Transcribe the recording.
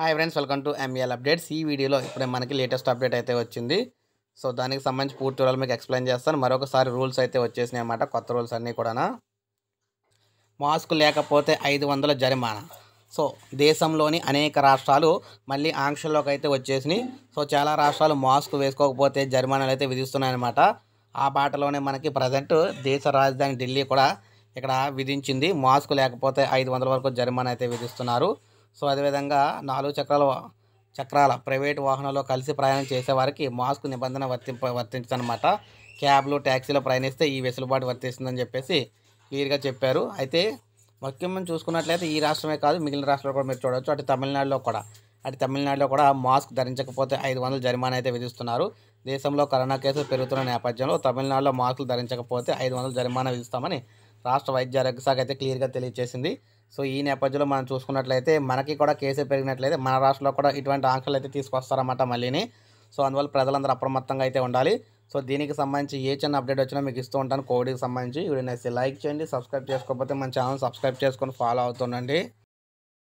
hi friends welcome to MEL updates ఈ వీడియోలో ఇప్పుడే మనకి లేటెస్ట్ అప్డేట్ అయితే వచ్చింది సో దానికి సంబంధించి పూర్తి వివరాలు మీకు ఎక్స్ప్లెయిన్ చేస్తాను మరొకసారి రూల్స్ అయితే వచ్చేసినాయి అన్నమాట కొత్త రూల్స్ అన్నీ కూడా మాస్క్ లేకపోతే ఐదు వందల జరిమానా సో దేశంలోని అనేక రాష్ట్రాలు మళ్ళీ ఆంక్షల్లోకి అయితే వచ్చేసినాయి సో చాలా రాష్ట్రాలు మాస్క్ వేసుకోకపోతే జరిమానాలు అయితే విధిస్తున్నాయన్నమాట ఆ బాటలోనే మనకి ప్రజెంట్ దేశ రాజధాని ఢిల్లీ కూడా ఇక్కడ విధించింది మాస్క్ లేకపోతే ఐదు వందల వరకు జరిమానా అయితే విధిస్తున్నారు సో అదేవిధంగా నాలుగు చక్రాల చక్రాల ప్రైవేట్ వాహనాల్లో కలిసి ప్రయాణం చేసేవారికి మాస్క్ నిబంధన వర్తింప వర్తించదనమాట క్యాబ్లు ట్యాక్సీలో ప్రయాణిస్తే ఈ వెసులుబాటు వర్తిస్తుందని చెప్పేసి క్లియర్గా చెప్పారు అయితే ముఖ్యమైన చూసుకున్నట్లయితే ఈ రాష్ట్రమే కాదు మిగిలిన రాష్ట్రాలు కూడా మీరు చూడవచ్చు అటు తమిళనాడులో కూడా అటు తమిళనాడులో కూడా మాస్క్ ధరించకపోతే ఐదు వందల జరిమానా అయితే విధిస్తున్నారు దేశంలో కరోనా కేసులు పెరుగుతున్న నేపథ్యంలో తమిళనాడులో మాస్కులు ధరించకపోతే ఐదు వందలు జరిమానా విధిస్తామని రాష్ట్ర వైద్య ఆరోగ్య శాఖ అయితే క్లియర్గా తెలియజేసింది సో ఈ నేపథ్యంలో మనం చూసుకున్నట్లయితే మనకి కూడా కేసులు పెరిగినట్లయితే మన రాష్ట్రంలో కూడా ఇటువంటి ఆంక్షలు అయితే తీసుకొస్తారన్నమాట మళ్ళీని సో అందువల్ల ప్రజలందరూ అప్రమత్తంగా అయితే ఉండాలి సో దీనికి సంబంధించి ఏ చిన్న అప్డేట్ వచ్చినా మీకు ఇస్తూ ఉంటాను కోవిడ్కి సంబంధించి వీడియో నచ్చితే లైక్ చేయండి సబ్స్క్రైబ్ చేసుకోకపోతే మన ఛానల్ సబ్స్క్రైబ్ చేసుకొని ఫాలో అవుతుండండి